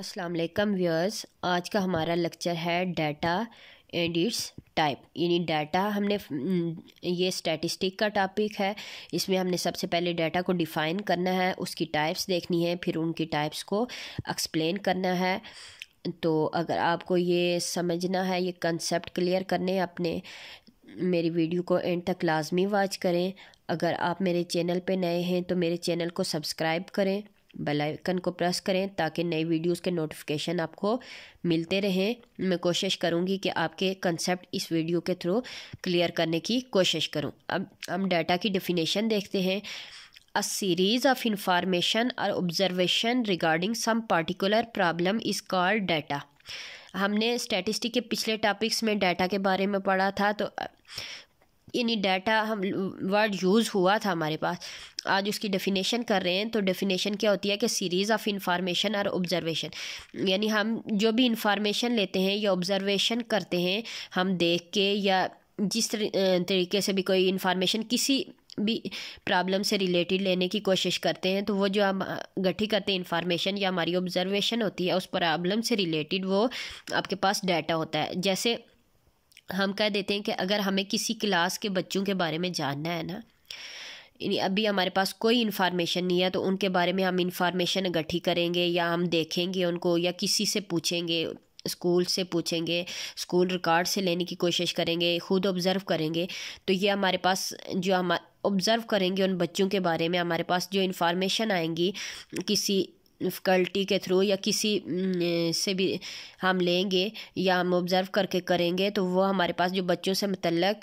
अस्सलाम वालेकुम व्यूअर्स आज का हमारा लेक्चर है डाटा एंड इट्स टाइप यानी डाटा हमने हम्म, ये स्टैटिस्टिक का टॉपिक है इसमें हमने सबसे पहले डाटा को डिफ़ाइन करना है उसकी टाइप्स देखनी है फिर उनकी टाइप्स को एक्सप्लेन करना है तो अगर आपको ये समझना है ये कंसेप्ट क्लियर करने अपने मेरी वीडियो को एंड तक लाजमी वॉच करें अगर आप मेरे चैनल पे नए हैं तो मेरे चैनल को सब्सक्राइब करें बेल आइकन को प्रेस करें ताकि नई वीडियोस के नोटिफिकेशन आपको मिलते रहें मैं कोशिश करूंगी कि आपके कंसेप्ट इस वीडियो के थ्रू क्लियर करने की कोशिश करूं अब हम डाटा की डिफिनेशन देखते हैं अ सीरीज ऑफ इंफॉर्मेशन और observation regarding some particular problem is called data हमने स्टैटिस्टिक के पिछले टॉपिक्स में डाटा के बारे में पढ़ा था तो यानी डाटा हम वर्ड यूज़ हुआ था हमारे पास आज उसकी डेफिनेशन कर रहे हैं तो डेफिनेशन क्या होती है कि सीरीज़ ऑफ इंफॉर्मेशन और ऑब्जर्वेशन यानी हम जो भी इंफॉर्मेशन लेते हैं या ऑब्जर्वेशन करते हैं हम देख के या जिस तरीके से भी कोई इन्फॉर्मेशन किसी भी प्रॉब्लम से रिलेटेड लेने की कोशिश करते हैं तो वो जो हम गठी करते हैं इन्फॉर्मेशन या हमारी ऑब्जर्वेशन होती है उस प्रॉब्लम से रिलेटेड वो आपके पास डाटा होता है जैसे हम कह देते हैं कि अगर हमें किसी क्लास के बच्चों के बारे में जानना है ना अभी हमारे पास कोई इन्फॉर्मेशन नहीं है तो उनके बारे में हम इन्फॉर्मेशन इकट्ठी करेंगे या हम देखेंगे उनको या किसी से पूछेंगे स्कूल से पूछेंगे स्कूल रिकॉर्ड से लेने की कोशिश करेंगे खुद ऑब्ज़र्व करेंगे तो ये हमारे पास जो हम ऑब्ज़र्व करेंगे उन बच्चों के बारे में हमारे पास जो इन्फॉर्मेशन आएंगी किसी फैकल्टी के थ्रू या किसी से भी हम लेंगे या हम ऑब्ज़र्व करके करेंगे तो वो हमारे पास जो बच्चों से मतलब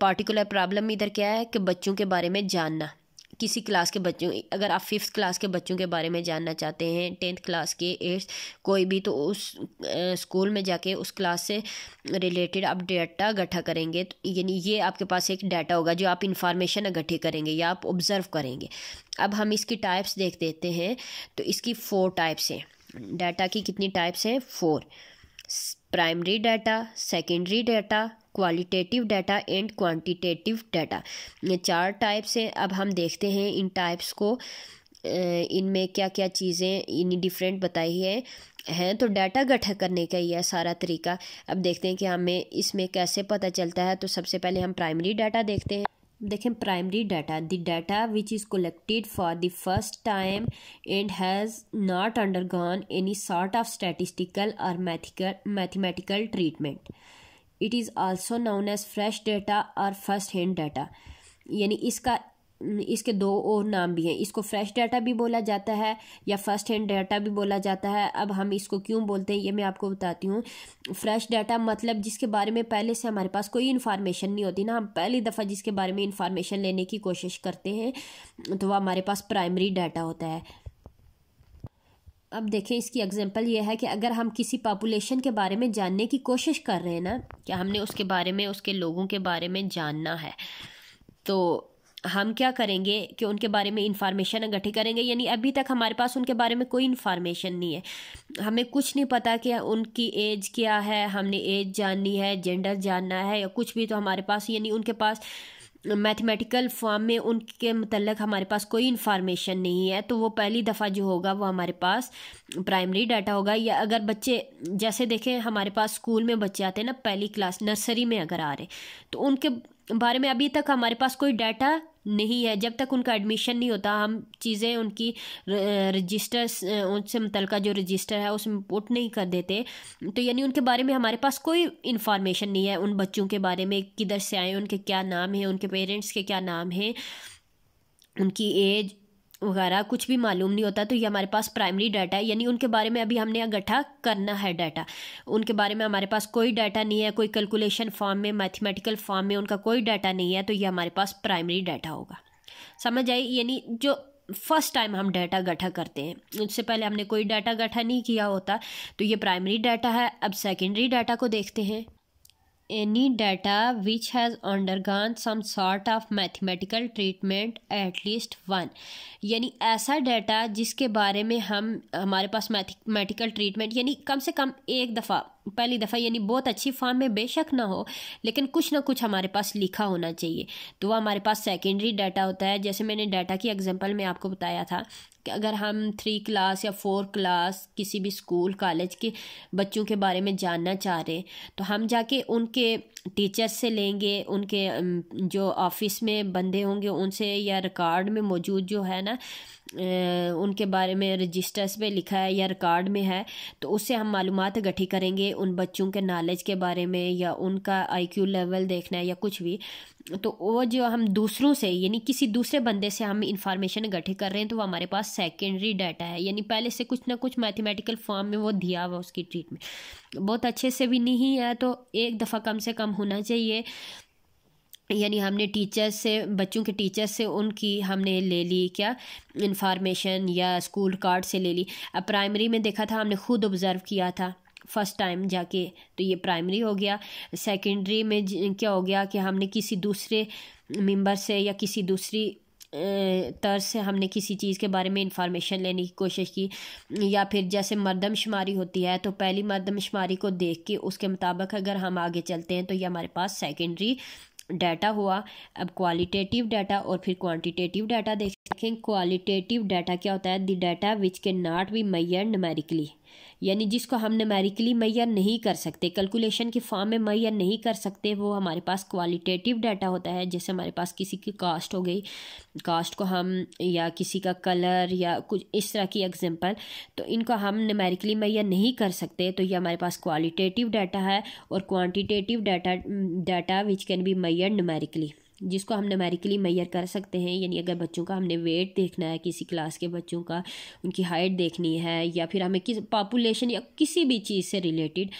पार्टिकुलर प्रॉब्लम इधर क्या है कि बच्चों के बारे में जानना किसी क्लास के बच्चों अगर आप फिफ्थ क्लास के बच्चों के बारे में जानना चाहते हैं टेंथ क्लास के एट्थ कोई भी तो उस स्कूल में जाके उस क्लास से रिलेटेड आप डाटा इकट्ठा करेंगे तो यानी ये आपके पास एक डाटा होगा जो आप इंफॉर्मेशन इकट्ठे करेंगे या आप ऑब्ज़र्व करेंगे अब हम इसकी टाइप्स देख देते हैं तो इसकी फ़ोर टाइप्स हैं डाटा की कितनी टाइप्स हैं four primary data secondary data qualitative data and quantitative data ये चार टाइप्स हैं अब हम देखते हैं इन टाइप्स को इनमें क्या क्या चीज़ें इन डिफरेंट बताई है हैं तो डाटा गठा करने का ही है सारा तरीका अब देखते हैं कि हमें इसमें कैसे पता चलता है तो सबसे पहले हम प्राइमरी डाटा देखते हैं देखें primary data the data which is collected for the first time and has not undergone any sort of statistical और mathical mathematical treatment it is also known as fresh data और first hand data यानी इसका इसके दो और नाम भी हैं इसको फ्रेश डाटा भी बोला जाता है या फर्स्ट हैंड डाटा भी बोला जाता है अब हम इसको क्यों बोलते हैं ये मैं आपको बताती हूँ फ्रेश डाटा मतलब जिसके बारे में पहले से हमारे पास कोई इन्फॉर्मेशन नहीं होती ना हम पहली दफ़ा जिसके बारे में इंफॉर्मेशन लेने की कोशिश करते हैं तो वह हमारे पास प्राइमरी डाटा होता है अब देखें इसकी एग्जांपल ये है कि अगर हम किसी पॉपुलेशन के बारे में जानने की कोशिश कर रहे हैं ना कि हमने उसके बारे में उसके लोगों के बारे में जानना है तो हम क्या करेंगे कि उनके बारे में इन्फॉर्मेशन इकट्ठी करेंगे यानी अभी तक हमारे पास उनके बारे में कोई इन्फॉर्मेशन नहीं है हमें कुछ नहीं पता कि उनकी एज क्या है हमने एज जाननी है जेंडर जानना है या कुछ भी तो हमारे पास यानी उनके पास मैथमेटिकल फॉर्म में उनके मतलब हमारे पास कोई इन्फॉर्मेशन नहीं है तो वो पहली दफ़ा जो होगा वो हमारे पास प्राइमरी डाटा होगा या अगर बच्चे जैसे देखें हमारे पास स्कूल में बच्चे आते हैं ना पहली क्लास नर्सरी में अगर आ रहे तो उनके बारे में अभी तक हमारे पास कोई डाटा नहीं है जब तक उनका एडमिशन नहीं होता हम चीज़ें उनकी रजिस्टर उनसे मुतल जो रजिस्टर है उसमें पुट नहीं कर देते तो यानी उनके बारे में हमारे पास कोई इन्फॉर्मेशन नहीं है उन बच्चों के बारे में किधर से आए उनके क्या नाम है उनके पेरेंट्स के क्या नाम हैं उनकी एज वगैरह कुछ भी मालूम नहीं होता तो ये हमारे पास प्राइमरी डाटा है यानी उनके बारे में अभी हमने इकट्ठा करना है डाटा उनके बारे में हमारे पास कोई डाटा नहीं है कोई कैलकुलेशन फॉर्म में मैथमेटिकल फॉर्म में उनका कोई डाटा नहीं है तो ये हमारे पास प्राइमरी डाटा होगा समझ आई यानी जो फर्स्ट टाइम हम डाटा गठा करते हैं उससे पहले हमने कोई डाटा गठा नहीं किया होता तो ये प्राइमरी डाटा है अब सेकेंडरी डाटा को देखते हैं any data which has undergone some sort of mathematical treatment at least one यानी ऐसा डाटा जिसके बारे में हम हमारे पास मैथमेटिकल ट्रीटमेंट यानी कम से कम एक दफ़ा पहली दफ़ा यानी बहुत अच्छी फॉर्म में बेशक ना हो लेकिन कुछ ना कुछ हमारे पास लिखा होना चाहिए तो वह हमारे पास सेकेंडरी डाटा होता है जैसे मैंने डाटा की एग्जांपल में आपको बताया था कि अगर हम थ्री क्लास या फोर क्लास किसी भी स्कूल कॉलेज के बच्चों के बारे में जानना चाह रहे तो हम जाके उनके टीचर्स से लेंगे उनके जो ऑफिस में बंदे होंगे उनसे या रिकॉर्ड में मौजूद जो है ना उनके बारे में रजिस्टर्स पे लिखा है या रिकॉर्ड में है तो उससे हम मालूम इकट्ठी करेंगे उन बच्चों के नॉलेज के बारे में या उनका आईक्यू लेवल देखना है या कुछ भी तो वो जो हम दूसरों से यानी किसी दूसरे बंदे से हम इंफॉर्मेशन इकट्ठी कर रहे हैं तो वो हमारे पास सेकेंडरी डाटा है यानी पहले से कुछ ना कुछ मैथमेटिकल फॉर्म में वो दिया हुआ उसकी ट्रीटमेंट बहुत अच्छे से भी नहीं है तो एक दफ़ा कम से कम होना चाहिए यानी हमने टीचर्स से बच्चों के टीचर्स से उनकी हमने ले ली क्या इन्फॉर्मेशन या स्कूल कार्ड से ले ली अब प्राइमरी में देखा था हमने खुद ऑब्ज़र्व किया था फर्स्ट टाइम जाके तो ये प्राइमरी हो गया सेकेंडरी में क्या हो गया कि हमने किसी दूसरे मेंबर से या किसी दूसरी तर्ज से हमने किसी चीज़ के बारे में इंफॉर्मेशन लेने की कोशिश की या फिर जैसे मरदमशुमारी होती है तो पहली मरदमशुमारी को देख के उसके मुताबिक अगर हम आगे चलते हैं तो ये हमारे पास सेकेंडरी डाटा हुआ अब क्वालिटेटिव डाटा और फिर क्वांटिटेटिव डाटा देखें क्वालिटेटिव डाटा क्या होता है द डाटा विच के नॉट बी मैयर नमेरिकली यानी जिसको हम नमेरिकली मैयर नहीं कर सकते कैलकुलेशन के फॉर्म में मैयर नहीं कर सकते वो हमारे पास क्वालिटेटिव डाटा होता है जैसे हमारे पास किसी की कास्ट हो गई कास्ट को हम या किसी का कलर या कुछ इस तरह की एग्जांपल तो इनको हम नमेरिकली मैयर नहीं कर सकते तो ये हमारे पास क्वालिटेटिव डाटा है और quantitative data data which can be measured numerically जिसको हम नमेरिकली मैयर कर सकते हैं यानी अगर बच्चों का हमने वेट देखना है किसी क्लास के बच्चों का उनकी हाइट देखनी है या फिर हमें किस पॉपुलेशन या किसी भी चीज़ से रिलेटेड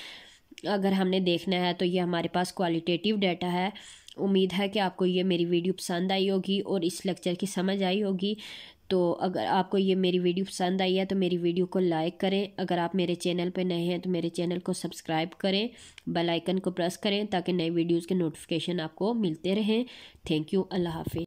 अगर हमने देखना है तो ये हमारे पास क्वालिटेटिव डाटा है उम्मीद है कि आपको ये मेरी वीडियो पसंद आई होगी और इस लेक्चर की समझ आई होगी तो अगर आपको ये मेरी वीडियो पसंद आई है तो मेरी वीडियो को लाइक करें अगर आप मेरे चैनल पर नए हैं तो मेरे चैनल को सब्सक्राइब करें बेल आइकन को प्रेस करें ताकि नए वीडियोज़ के नोटिफिकेशन आपको मिलते रहें थैंक यू अल्लाह हाफि